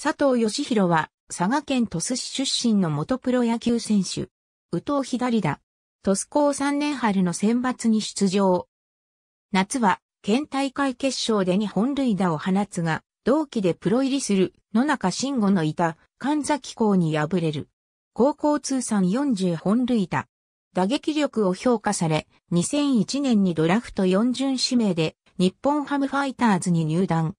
佐藤義弘は、佐賀県鳥栖市出身の元プロ野球選手。宇藤左だ。鳥栖高3年春の選抜に出場。夏は、県大会決勝で2本塁打を放つが、同期でプロ入りする野中慎吾のいた神崎校に敗れる。高校通算40本塁打。打撃力を評価され、2001年にドラフト4巡指名で日本ハムファイターズに入団。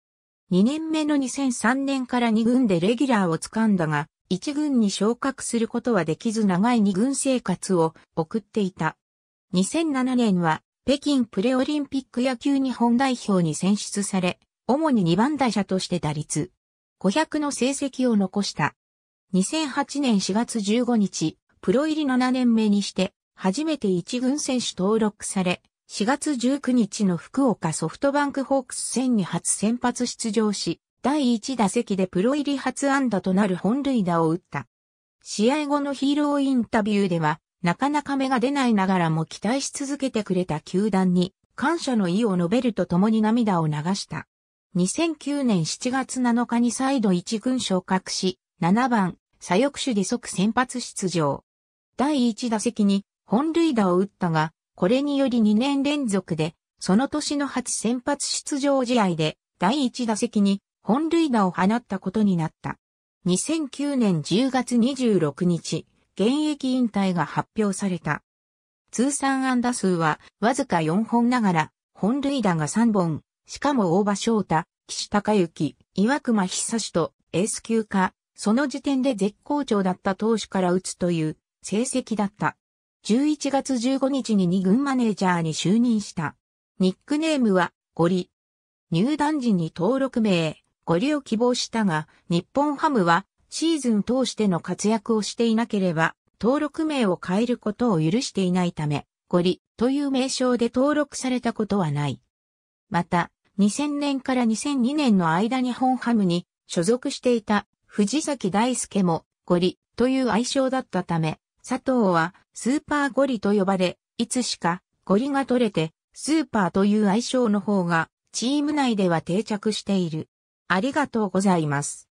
2年目の2003年から2軍でレギュラーをつかんだが、1軍に昇格することはできず長い2軍生活を送っていた。2007年は北京プレオリンピック野球日本代表に選出され、主に2番打者として打率500の成績を残した。2008年4月15日、プロ入り7年目にして、初めて1軍選手登録され、4月19日の福岡ソフトバンクホークス戦に初先発出場し、第1打席でプロ入り初安打となる本塁打を打った。試合後のヒーローインタビューでは、なかなか目が出ないながらも期待し続けてくれた球団に感謝の意を述べるとともに涙を流した。2009年7月7日に再度1軍昇格し、7番、左翼手で即先発出場。第1打席に本塁打を打ったが、これにより2年連続で、その年の初先発出場試合で、第1打席に本塁打を放ったことになった。2009年10月26日、現役引退が発表された。通算安打数はわずか4本ながら、本塁打が3本、しかも大場翔太、岸隆之、岩隈久志とエース級か、その時点で絶好調だった投手から打つという成績だった。11月15日に2軍マネージャーに就任した。ニックネームは、ゴリ。入団時に登録名、ゴリを希望したが、日本ハムは、シーズン通しての活躍をしていなければ、登録名を変えることを許していないため、ゴリという名称で登録されたことはない。また、2000年から2002年の間に本ハムに所属していた藤崎大輔もゴリという愛称だったため、佐藤はスーパーゴリと呼ばれ、いつしかゴリが取れてスーパーという愛称の方がチーム内では定着している。ありがとうございます。